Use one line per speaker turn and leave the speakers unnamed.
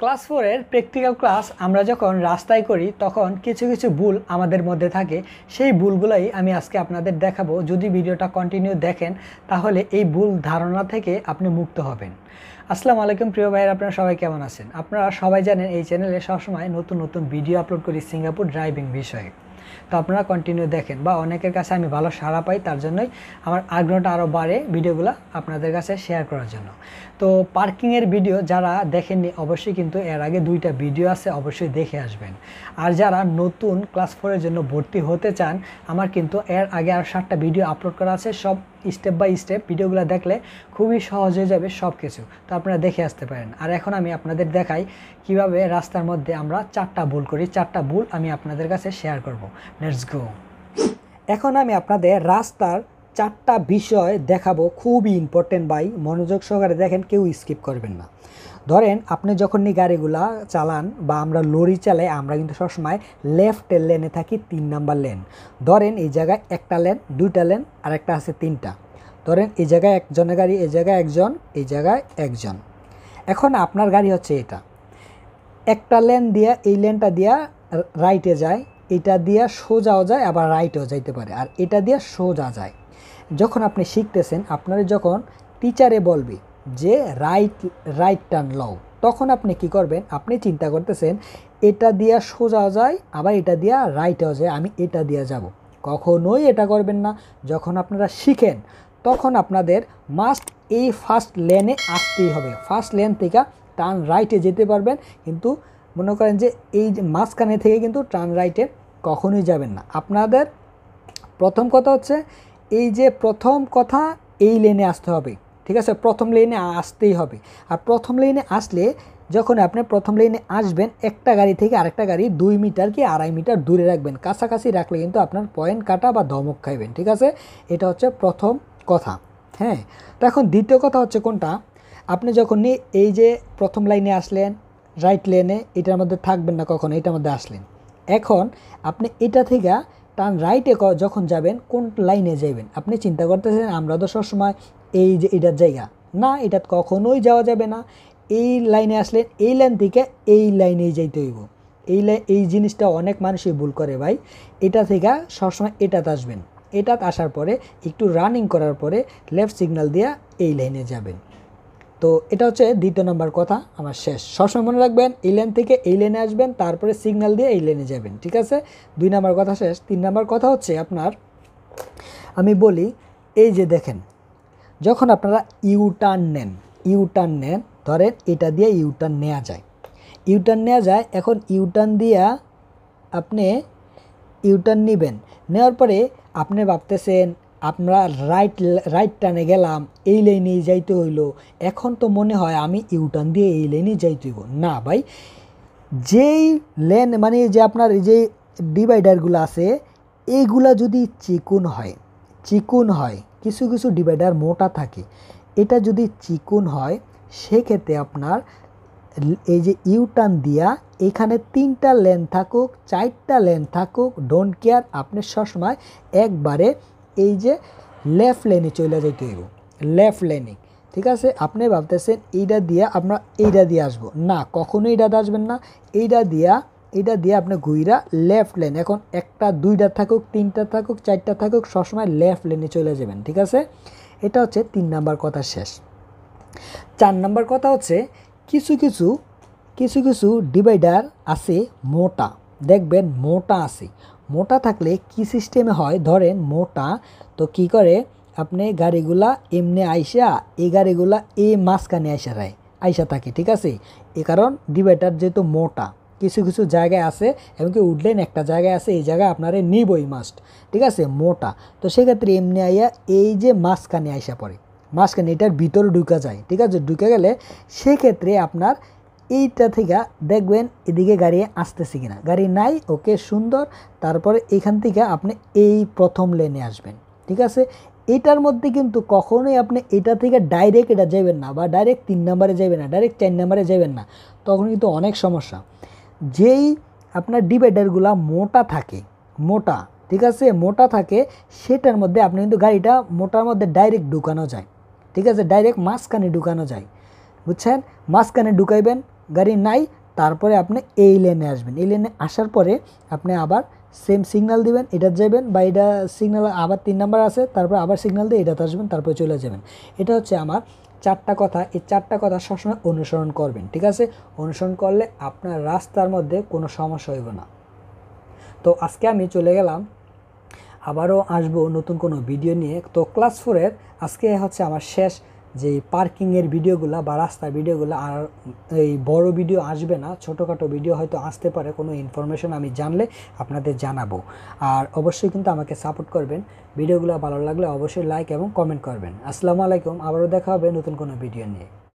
Class ফোরের practical class আমরা যখন রাস্তায় করি তখন কিছু কিছু ভুল আমাদের মধ্যে থাকে সেই ভুলগুলোই আমি আজকে আপনাদের দেখাবো যদি ভিডিওটা কন্টিনিউ দেখেন তাহলে এই ভুল ধারণা থেকে আপনি মুক্ত হবেন আসসালামু আলাইকুম প্রিয় ভাইয়ের আপনারা সবাই কেমন আছেন আপনারা সবাই জানেন এই চ্যানেলে সবসময় নতুন নতুন ভিডিও আপলোড করি সিঙ্গাপুর ড্রাইভিং বিষয়ে তো আপনারা কন্টিনিউ দেখেন বা অনেকের কাছে আমি ভালো সাড়া পাই তার জন্যই আমার আগ্রহটা আরও বাড়ে ভিডিওগুলো আপনাদের কাছে শেয়ার করার জন্য তো পার্কিংয়ের ভিডিও যারা দেখেননি অবশ্যই কিন্তু এর আগে দুইটা ভিডিও আছে অবশ্যই দেখে আসবেন আর যারা নতুন ক্লাস ফোরের জন্য ভর্তি হতে চান আমার কিন্তু এর আগে আর সাতটা ভিডিও আপলোড করা আছে সব স্টেপ বাই স্টেপ ভিডিওগুলো দেখলে খুবই সহজ হয়ে যাবে সব কিছু তো আপনারা দেখে আসতে পারেন আর এখন আমি আপনাদের দেখাই কিভাবে রাস্তার মধ্যে আমরা চারটা ভুল করি চারটা ভুল আমি আপনাদের কাছে শেয়ার করব। লেটস গো এখন আমি আপনাদের রাস্তার চারটা বিষয় দেখাবো খুবই ইম্পর্টেন্ট বাই মনোযোগ সহকারে দেখেন কেউ স্কিপ করবেন না ধরেন আপনি যখন নিয়ে গাড়িগুলা চালান বা আমরা লরি চালাই আমরা কিন্তু সবসময় লেফটের লেনে থাকি তিন নাম্বার লেন ধরেন এই জায়গায় একটা লেন দুইটা লেন আর একটা আছে তিনটা ধরেন এই জায়গায় একজনের গাড়ি এই জায়গায় একজন এই জায়গায় একজন এখন আপনার গাড়ি হচ্ছে এটা একটা লেন দিয়া এই লেনটা দিয়া রাইটে যায় এটা দিয়া সোজাও যায় আবার রাইটেও যাইতে পারে আর এটা দিয়া সোজা যায় যখন আপনি শিখতেছেন আপনার যখন টিচারে বলবে যে রাইট রাইট টার্ন লও তখন আপনি কি করবেন আপনি চিন্তা করতেছেন এটা দিয়া সোজা যায় আবার এটা দিয়া রাইটেও যায় আমি এটা দিয়া যাব কখনোই এটা করবেন না যখন আপনারা শিখেন তখন আপনাদের মাস্ট এই ফার্স্ট লেনে আসতেই হবে ফার্স্ট লেন থেকে টার্ন রাইটে যেতে পারবেন কিন্তু মনে করেন যে এই মাঝখানে থেকে কিন্তু টার্ন রাইটে কখনোই যাবেন না আপনাদের প্রথম কথা হচ্ছে এই যে প্রথম কথা এই লেনে আসতে হবে ঠিক আছে প্রথম লেনে আসতেই হবে আর প্রথম লেনে আসলে যখন আপনি প্রথম লেনে আসবেন একটা গাড়ি থেকে আরেকটা গাড়ি দুই মিটার কি আড়াই মিটার দূরে রাখবেন কাছাকাছি রাখলে কিন্তু আপনার পয়েন্ট কাটা বা ধমক খাইবেন ঠিক আছে এটা হচ্ছে প্রথম কথা হ্যাঁ তো এখন দ্বিতীয় কথা হচ্ছে কোনটা আপনি যখন এই যে প্রথম লাইনে আসলেন রাইট লেনে এটার মধ্যে থাকবেন না কখনো এটার মধ্যে আসলেন এখন আপনি এটা থেকে টান রাইটে যখন যাবেন কোন লাইনে যাবেন আপনি চিন্তা করতেছেন আমরা তো সবসময় এই যে এটার জায়গা না এটা কখনোই যাওয়া যাবে না এই লাইনে আসলেন এই লাইন থেকে এই লাইনেই যাইতে হইব এই লাইন এই জিনিসটা অনেক মানুষই ভুল করে ভাই এটা থেকে সবসময় এটাতে আসবেন এটাতে আসার পরে একটু রানিং করার পরে লেফট সিগন্যাল দিয়ে এই লাইনে যাবেন তো এটা হচ্ছে দ্বিতীয় নম্বর কথা আমার শেষ সবসময় মনে রাখবেন এই লেন থেকে এই লেনে আসবেন তারপরে সিগন্যাল দিয়ে এই লেনে যাবেন ঠিক আছে দুই নম্বর কথা শেষ তিন নম্বর কথা হচ্ছে আপনার আমি বলি এই যে দেখেন যখন আপনারা ইউটার্ন নেন ইউটার্ন নেন ধরেন এটা দিয়ে ইউটার্ন নেওয়া যায় ইউটার্ন নেওয়া যায় এখন ইউটার্ন দিয়া আপনি ইউটার্ন নেবেন নেওয়ার পরে আপনি ভাবতেছেন আমরা রাইট রাইট টানে গেলাম এই লাইনেই যাইতে হইলো এখন তো মনে হয় আমি ইউটার্ন দিয়ে এই লাইনে যাইতে হইব না ভাই যেই লেন মানে যে আপনার যে ডিভাইডারগুলো আছে এইগুলা যদি চিকুন হয় চিকুন হয় কিছু কিছু ডিভাইডার মোটা থাকে এটা যদি চিকুন হয় সেক্ষেত্রে আপনার এই যে ইউটার্ন দিয়া এখানে তিনটা লেন থাকুক চারটা লেন থাকুক ডোন্ট কেয়ার আপনি সবসময় একবারে এই যে লেফট লেনে চলে যেতে হইব লেফট লেনে ঠিক আছে আপনি ভাবতেছেন এইটা দিয়া আমরা এইটা দিয়ে আসবো না কখনো এইটাতে আসবেন না এইটা দিয়া এইটা দিয়ে আপনি ঘুইরা লেফট লেন এখন একটা দুইটা থাকুক তিনটা থাকুক চারটা থাকুক সবসময় লেফট লেনে চলে যাবেন ঠিক আছে এটা হচ্ছে তিন নাম্বার কথা শেষ চার নাম্বার কথা হচ্ছে কিছু কিছু কিছু কিছু ডিভাইডার আছে মোটা দেখবেন মোটা আছে মোটা থাকলে কি সিস্টেমে হয় ধরেন মোটা তো কি করে আপনি গাড়িগুলা এমনি আইসা এই গাড়িগুলা মাস মাঝখানে আইসা রায় আইসা থাকে ঠিক আছে এ কারণ ডিভাইডার যেহেতু মোটা কিছু কিছু জায়গায় আছে এমনকি উডলেন একটা জায়গায় আছে এই জায়গায় আপনারে নিবই মাস্ট ঠিক আছে মোটা তো সেক্ষেত্রে এমনি আইয়া এই যে মাঝখানে আইসা পড়ে মাঝখানে এটার ভিতরে ঢুকা যায় ঠিক আছে ঢুকে গেলে সেক্ষেত্রে আপনার এইটা থেকে দেখবেন এদিকে গাড়ি আসতেছে কিনা গাড়ি নাই ওকে সুন্দর তারপরে এখান থেকে আপনি এই প্রথম লেনে আসবেন ঠিক আছে এটার মধ্যে কিন্তু কখনোই আপনি এটা থেকে ডাইরেক্ট এটা যাবেন না বা ডাইরেক্ট তিন নাম্বারে যাবেন না ডাইরেক্ট চার নাম্বারে যাবেন না তখন কিন্তু অনেক সমস্যা যেই আপনার ডিভাইডারগুলো মোটা থাকে মোটা ঠিক আছে মোটা থাকে সেটার মধ্যে আপনি কিন্তু গাড়িটা মোটার মধ্যে ডাইরেক্ট ঢুকানো যায় ঠিক আছে ডাইরেক্ট মাঝখানে ঢুকানো যায় বুঝছেন মাঝখানে ঢুকাইবেন গাড়ি নাই তারপরে আপনি এই লেনে আসবেন এই লেনে আসার পরে আপনি আবার সেম সিগনাল দিবেন এটা যাবেন বা এটা সিগনাল আবার তিন নাম্বার আছে তারপর আবার সিগনাল দিয়ে এটাতে আসবেন তারপরে চলে যাবেন এটা হচ্ছে আমার চারটা কথা এই চারটা কথা সবসময় অনুসরণ করবেন ঠিক আছে অনুসরণ করলে আপনার রাস্তার মধ্যে কোনো সমস্যা হইব না তো আজকে আমি চলে গেলাম আবারও আসবো নতুন কোনো ভিডিও নিয়ে তো ক্লাস ফোরের আজকে হচ্ছে আমার শেষ যে পার্কিংয়ের ভিডিওগুলো বা রাস্তার ভিডিওগুলো আর এই বড় ভিডিও আসবে না ছোটোখাটো ভিডিও হয়তো আসতে পারে কোনো ইনফরমেশন আমি জানলে আপনাদের জানাবো আর অবশ্যই কিন্তু আমাকে সাপোর্ট করবেন ভিডিওগুলো ভালো লাগলে অবশ্যই লাইক এবং কমেন্ট করবেন আসসালামু আলাইকুম আবারও দেখা হবে নতুন কোনো ভিডিও নিয়ে